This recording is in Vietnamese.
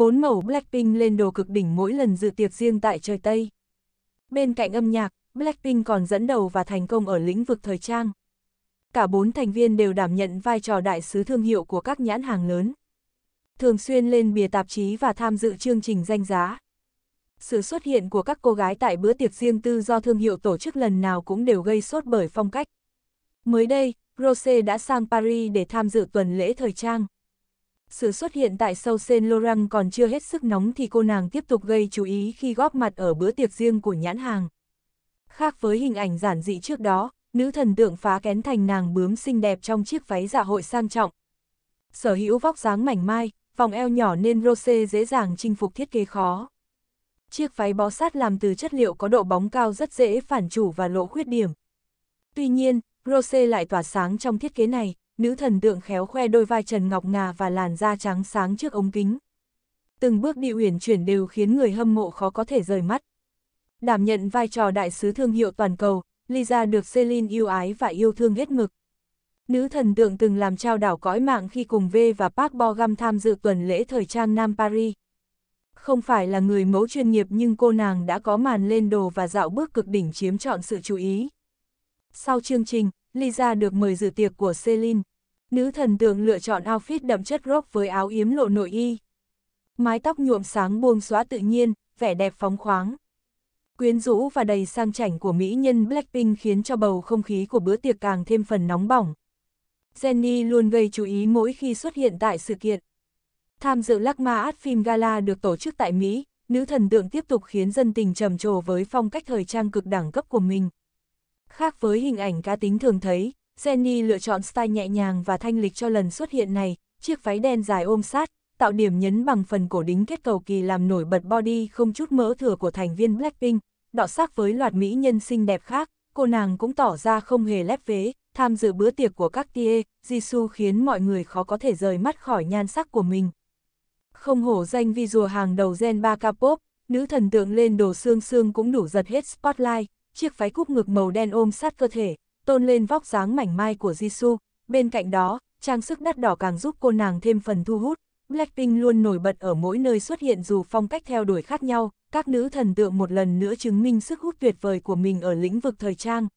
bốn mẫu Blackpink lên đồ cực đỉnh mỗi lần dự tiệc riêng tại trời Tây. Bên cạnh âm nhạc, Blackpink còn dẫn đầu và thành công ở lĩnh vực thời trang. Cả bốn thành viên đều đảm nhận vai trò đại sứ thương hiệu của các nhãn hàng lớn. Thường xuyên lên bìa tạp chí và tham dự chương trình danh giá. Sự xuất hiện của các cô gái tại bữa tiệc riêng tư do thương hiệu tổ chức lần nào cũng đều gây sốt bởi phong cách. Mới đây, Rose đã sang Paris để tham dự tuần lễ thời trang. Sự xuất hiện tại sâu sen Lorang còn chưa hết sức nóng thì cô nàng tiếp tục gây chú ý khi góp mặt ở bữa tiệc riêng của nhãn hàng. Khác với hình ảnh giản dị trước đó, nữ thần tượng phá kén thành nàng bướm xinh đẹp trong chiếc váy dạ hội sang trọng. Sở hữu vóc dáng mảnh mai, vòng eo nhỏ nên Rose dễ dàng chinh phục thiết kế khó. Chiếc váy bó sát làm từ chất liệu có độ bóng cao rất dễ phản chủ và lộ khuyết điểm. Tuy nhiên, Rose lại tỏa sáng trong thiết kế này, nữ thần tượng khéo khoe đôi vai trần ngọc ngà và làn da trắng sáng trước ống kính. Từng bước đi uyển chuyển đều khiến người hâm mộ khó có thể rời mắt. Đảm nhận vai trò đại sứ thương hiệu toàn cầu, Lisa được Celine yêu ái và yêu thương hết mực. Nữ thần tượng từng làm trao đảo cõi mạng khi cùng V và Park Bo Gam tham dự tuần lễ thời trang Nam Paris. Không phải là người mẫu chuyên nghiệp nhưng cô nàng đã có màn lên đồ và dạo bước cực đỉnh chiếm trọn sự chú ý. Sau chương trình, Lisa được mời dự tiệc của Celine. Nữ thần tượng lựa chọn outfit đậm chất rock với áo yếm lộ nội y. Mái tóc nhuộm sáng buông xóa tự nhiên, vẻ đẹp phóng khoáng. Quyến rũ và đầy sang chảnh của mỹ nhân Blackpink khiến cho bầu không khí của bữa tiệc càng thêm phần nóng bỏng. Jennie luôn gây chú ý mỗi khi xuất hiện tại sự kiện. Tham dự lắc ma át phim gala được tổ chức tại Mỹ, nữ thần tượng tiếp tục khiến dân tình trầm trồ với phong cách thời trang cực đẳng cấp của mình. Khác với hình ảnh cá tính thường thấy, Jenny lựa chọn style nhẹ nhàng và thanh lịch cho lần xuất hiện này, chiếc váy đen dài ôm sát, tạo điểm nhấn bằng phần cổ đính kết cầu kỳ làm nổi bật body không chút mỡ thừa của thành viên Blackpink, đọ sắc với loạt mỹ nhân xinh đẹp khác, cô nàng cũng tỏ ra không hề lép vế, tham dự bữa tiệc của các tia, Jisoo khiến mọi người khó có thể rời mắt khỏi nhan sắc của mình. Không hổ danh rùa hàng đầu Gen 3 K-pop, nữ thần tượng lên đồ xương xương cũng đủ giật hết spotlight, chiếc váy cúp ngực màu đen ôm sát cơ thể, tôn lên vóc dáng mảnh mai của Jisoo. Bên cạnh đó, trang sức đắt đỏ càng giúp cô nàng thêm phần thu hút. Blackpink luôn nổi bật ở mỗi nơi xuất hiện dù phong cách theo đuổi khác nhau, các nữ thần tượng một lần nữa chứng minh sức hút tuyệt vời của mình ở lĩnh vực thời trang.